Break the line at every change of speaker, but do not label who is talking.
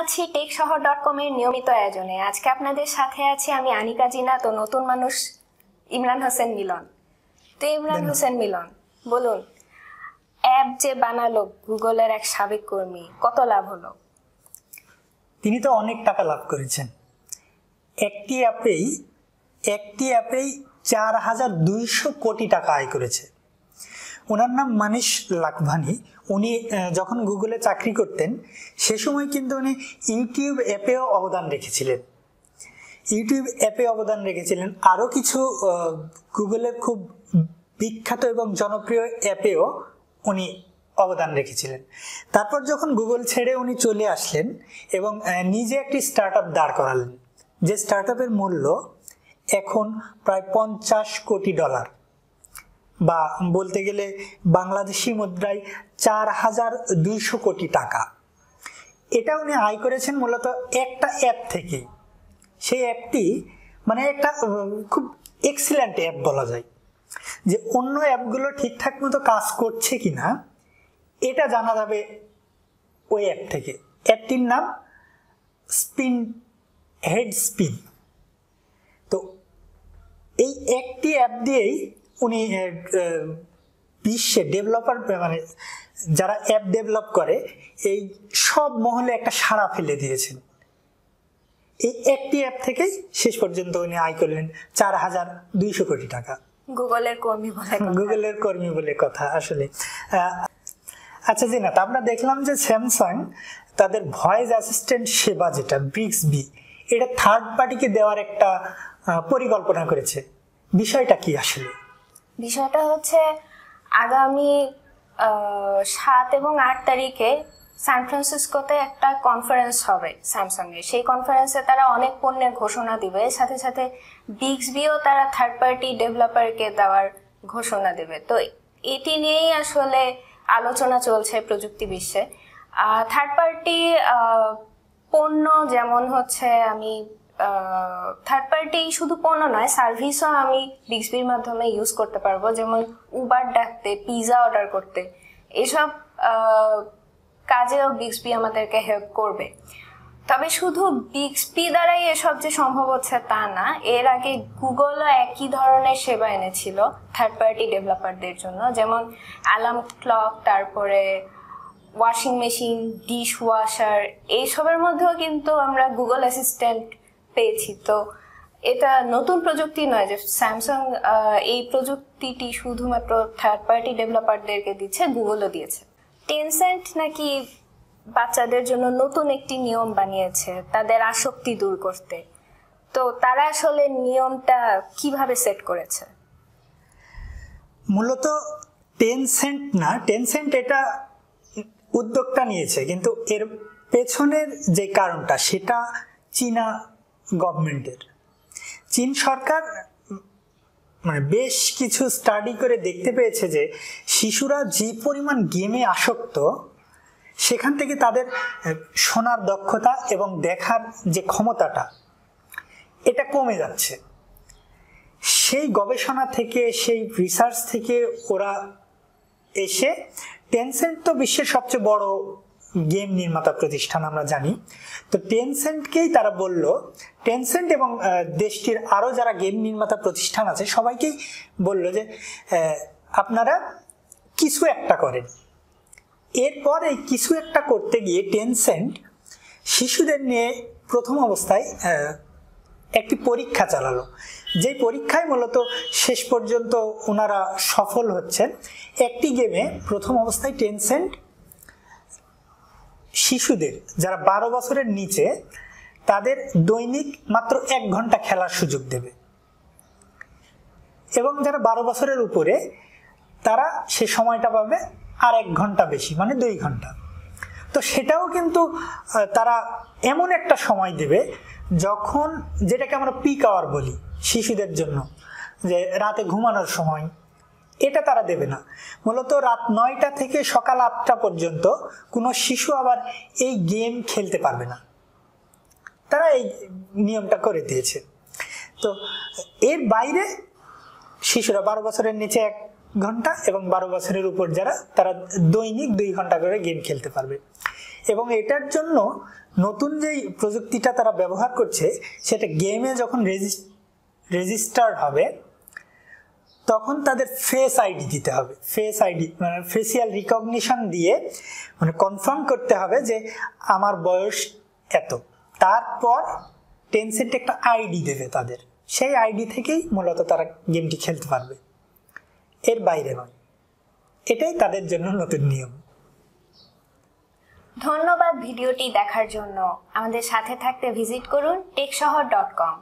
আছি টেক শহর ডট কমের নিয়মিত আয়োজনে আজকে আপনাদের সাথে আছি আমি আনিকা জিনা তো নতুন মানুষ ইমরান হোসেন মিলন তো ইমরান হোসেন মিলন বলুন অ্যাপ যে বানালো গুগলের এক সাবেক কর্মী কত লাভ হলো
তিনি তো অনেক টাকা লাভ করেছেন একটি অ্যাপেই একটি অ্যাপেই চার হাজার দুইশো কোটি টাকা আয় করেছে ওনার নাম মানিশ লাকভানি উনি যখন গুগলে চাকরি করতেন সে সময় কিন্তু উনি ইউটিউব অ্যাপেও অবদান রেখেছিলেন ইউটিউব অ্যাপে অবদান রেখেছিলেন আরও কিছু গুগলের খুব বিখ্যাত এবং জনপ্রিয় অ্যাপেও উনি অবদান রেখেছিলেন তারপর যখন গুগল ছেড়ে উনি চলে আসলেন এবং নিজে একটি স্টার্ট আপ দাঁড় করালেন যে স্টার্ট আপের মূল্য এখন প্রায় পঞ্চাশ কোটি ডলার বা বলতে গেলে বাংলাদেশি মুদ্রায় চার হাজার দুইশো কোটি টাকা এটা উনি আয় করেছেন মূলত একটা অ্যাপ থেকে সেই অ্যাপটি মানে একটা খুব এক্সিলেন্ট অ্যাপ বলা যায় যে অন্য অ্যাপগুলো ঠিকঠাক মতো কাজ করছে কি না এটা জানা যাবে ওই অ্যাপ থেকে অ্যাপটির নাম স্পিন হেড স্পিন তো এই একটি অ্যাপ দিয়েই উনি বিশ্বে ডেভেলপার মানে যারা অ্যাপ ডেভেলপ করে এই সব মহলে একটা সাড়া ফেলে দিয়েছেন এই একটি অ্যাপ থেকেই শেষ পর্যন্ত উনি আয় করলেন চার হাজার দুইশো কোটি টাকা
গুগলের কর্মী বলে
গুগলের কর্মী বলে কথা আসলে আচ্ছা জিনাত আমরা দেখলাম যে স্যামসাং তাদের ভয়েস অ্যাসিস্ট্যান্ট সেবা যেটা ব্রিক্স বি এটা থার্ড পার্টিকে দেওয়ার একটা পরিকল্পনা করেছে বিষয়টা কি আসলে
বিষয়টা হচ্ছে আগামী সাত এবং আট তারিখে সান ফ্রান্সিসকোতে একটা কনফারেন্স হবে স্যামসাংয়ের সেই কনফারেন্সে তারা অনেক পণ্যের ঘোষণা দিবে সাথে সাথে বিক্সবিও তারা থার্ড পার্টি ডেভেলপারকে দেওয়ার ঘোষণা দেবে তো এটি নিয়েই আসলে আলোচনা চলছে প্রযুক্তি বিশ্বে থার্ড পার্টি পণ্য যেমন হচ্ছে আমি থার্ড পার্টি শুধু পণ্য নয় সার্ভিসও আমি বিক্সবির মাধ্যমে ইউজ করতে পারবো যেমন উবার ডাকতে পিৎজা অর্ডার করতে এসব কাজেও বিক্সবি আমাদেরকে হেল্প করবে তবে শুধু বিক্সপি দ্বারাই এসব যে সম্ভব হচ্ছে তা না এর আগে গুগলও একই ধরনের সেবা এনেছিল থার্ড পার্টি ডেভেলপারদের জন্য যেমন অ্যালার্ম ক্লক তারপরে ওয়াশিং মেশিন ডিশ ওয়াশার এইসবের মধ্যেও কিন্তু আমরা গুগল অ্যাসিস্ট্যান্ট পেয়েছি তো এটা নতুন প্রযুক্তি নয় যে স্যামসাং এই প্রযুক্তিটি শুধুমাত্র থার্ড পার্টি ডেভেলপারদেরকে দিচ্ছে গুগলও দিয়েছে টেনসেন্ট নাকি বাচ্চাদের জন্য নতুন একটি নিয়ম বানিয়েছে তাদের আসক্তি দূর করতে তো তারা আসলে নিয়মটা কিভাবে সেট করেছে
মূলত টেনসেন্ট না টেনসেন্ট এটা উদ্যোগটা নিয়েছে কিন্তু এর পেছনের যে কারণটা সেটা চীনা গভর্নমেন্টের চীন সরকার মানে বেশ কিছু স্টাডি করে দেখতে পেয়েছে যে শিশুরা যে পরিমাণ গেমে আসক্ত সেখান থেকে তাদের শোনার দক্ষতা এবং দেখার যে ক্ষমতাটা এটা কমে যাচ্ছে সেই গবেষণা থেকে সেই রিসার্চ থেকে ওরা এসে টেনসেন্ট তো বিশ্বের সবচেয়ে বড় গেম নির্মাতা প্রতিষ্ঠান আমরা জানি তো টেনসেন্টকেই তারা বলল টেনসেন্ট এবং দেশটির আরও যারা গেম নির্মাতা প্রতিষ্ঠান আছে সবাইকেই বলল যে আপনারা কিছু একটা করেন এরপর এই কিছু একটা করতে গিয়ে টেনসেন্ট শিশুদের নিয়ে প্রথম অবস্থায় একটি পরীক্ষা চালালো যে পরীক্ষায় মূলত শেষ পর্যন্ত ওনারা সফল হচ্ছেন একটি গেমে প্রথম অবস্থায় টেনসেন্ট শিশুদের যারা বারো বছরের নিচে তাদের দৈনিক মাত্র এক ঘন্টা খেলার সুযোগ দেবে এবং যারা বারো বছরের উপরে তারা সে সময়টা পাবে আর এক ঘন্টা বেশি মানে দুই ঘন্টা তো সেটাও কিন্তু তারা এমন একটা সময় দেবে যখন যেটাকে আমরা পিক আওয়ার বলি শিশুদের জন্য যে রাতে ঘুমানোর সময় এটা তারা দেবে না মূলত রাত নয়টা থেকে সকাল আটটা পর্যন্ত কোনো শিশু আবার এই গেম খেলতে পারবে না তারা এই নিয়মটা করে দিয়েছে তো এর বাইরে শিশুরা বারো বছরের নিচে এক ঘন্টা এবং বারো বছরের উপর যারা তারা দৈনিক দুই ঘন্টা করে গেম খেলতে পারবে এবং এটার জন্য নতুন যেই প্রযুক্তিটা তারা ব্যবহার করছে সেটা গেমে যখন রেজিস্টার্ড হবে তখন তাদের ফেস আইডি দিতে হবে ফেস আইডি মানে ফেসিয়াল রিকগনিশন দিয়ে মানে কনফার্ম করতে হবে যে আমার বয়স এত তারপর টেনসেন্ট একটা আইডি দেবে তাদের সেই আইডি থেকেই মূলত তারা গেমটি খেলতে পারবে এর বাইরে নয় এটাই তাদের জন্য নতুন নিয়ম
ধন্যবাদ ভিডিওটি দেখার জন্য আমাদের সাথে থাকতে ভিজিট করুন টেকশহর ডট কম